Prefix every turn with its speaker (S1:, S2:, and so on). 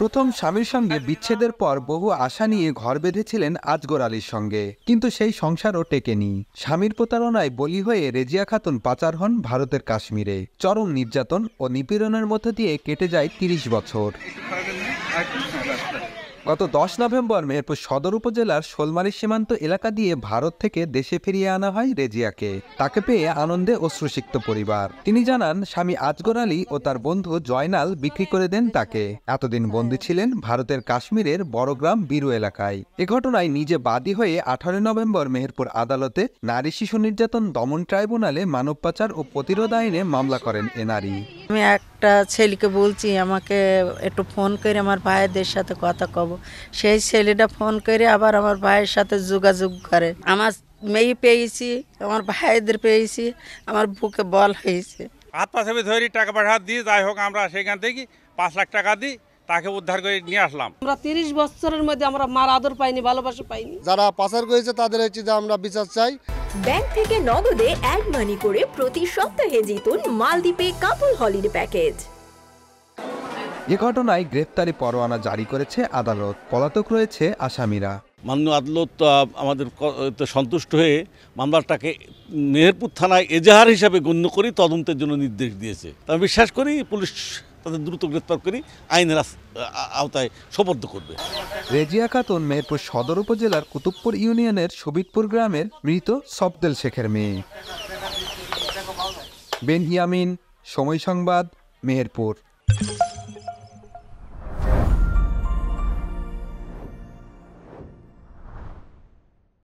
S1: প্রথম স্বামীর সঙ্গে বিচ্ছেদের পর বহু আশা নিয়ে ঘর বেঁধেছিলেন আজগর আলীর সঙ্গে কিন্তু সেই সংসারও টেকেনি স্বামীর প্রতারণায় বলি হয়ে রেজিয়া খাতুন পাচার হন ভারতের কাশ্মীরে চরম নির্যাতন ও নিপীড়নের মধ্য দিয়ে কেটে যায় তিরিশ বছর গত দশ নভেম্বর মেহেরপুর সদর উপজেলার শোলমারি সীমান্ত এলাকা দিয়ে ভারত থেকে দেশে ফিরিয়ে আনা হয় রেজিয়াকে তাকে পেয়ে আনন্দে অশ্রুসিক্ত পরিবার তিনি জানান স্বামী আজগর আলী ও তার বন্ধু জয়নাল বিক্রি করে দেন তাকে এতদিন বন্দী ছিলেন ভারতের কাশ্মীরের বড়গ্রাম বীরু এলাকায় এ ঘটনায় নিজে বাদী হয়ে আঠারোই নভেম্বর মেহেরপুর আদালতে নারী শিশু নির্যাতন দমন ট্রাইব্যুনালে মানব পাচার ও প্রতিরোধ আইনে মামলা করেন এ নারী আমি
S2: একটা ছেলেকে বলছি আমাকে একটু ফোন করে আমার ভাইদের সাথে কথা কব সেই ছেলেটা ফোন করে আবার আমার ভাইয়ের সাথে যোগাযোগ করে আমার মেয়ে পেয়েছি আমার ভাইদের পেয়েছি আমার বুকে বল হয়েছে
S3: হাত পাশে ধরি টাকা পাঠা দিয়ে যাই হোক আমরা সেখান থেকে পাঁচ লাখ টাকা দিই তাকে উদ্ধার করে নিয়ে আসলাম
S2: আমরা তিরিশ বছরের মধ্যে আমরা মার আদর পাইনি ভালোবাসা পাইনি যারা পাচার করেছে তাদের হচ্ছে যে আমরা বিচার চাই ব্যাংক থেকে নগদে অ্যাড মানি করে প্রতি সপ্তাহে জিতুন মালদ্বীপে কাপল হলিডে প্যাকেজ
S1: এ ঘটনায় গ্রেপ্তারি পরোয়ানা জারি করেছে আদালত পলাতক রয়েছে আসামিরা মাননীয় আদালত আমাদের সন্তুষ্ট হয়ে মামলাটাকে
S4: মেহেরপুর থানায় এজাহার হিসাবে গণ্য করি তদন্তের জন্য নির্দেশ দিয়েছে আমি বিশ্বাস করি পুলিশ তাদের দ্রুত গ্রেপ্তার করি আইনের আওতায় সোপর্দ করবে
S1: রেজিয়া খাতুন মেহেরপুর সদর উপজেলার কুতুবপুর ইউনিয়নের সবিতপুর গ্রামের মৃত সবদেল শেখের মেয়ে বেনহিয়ামিন সময় সংবাদ মেহেরপুর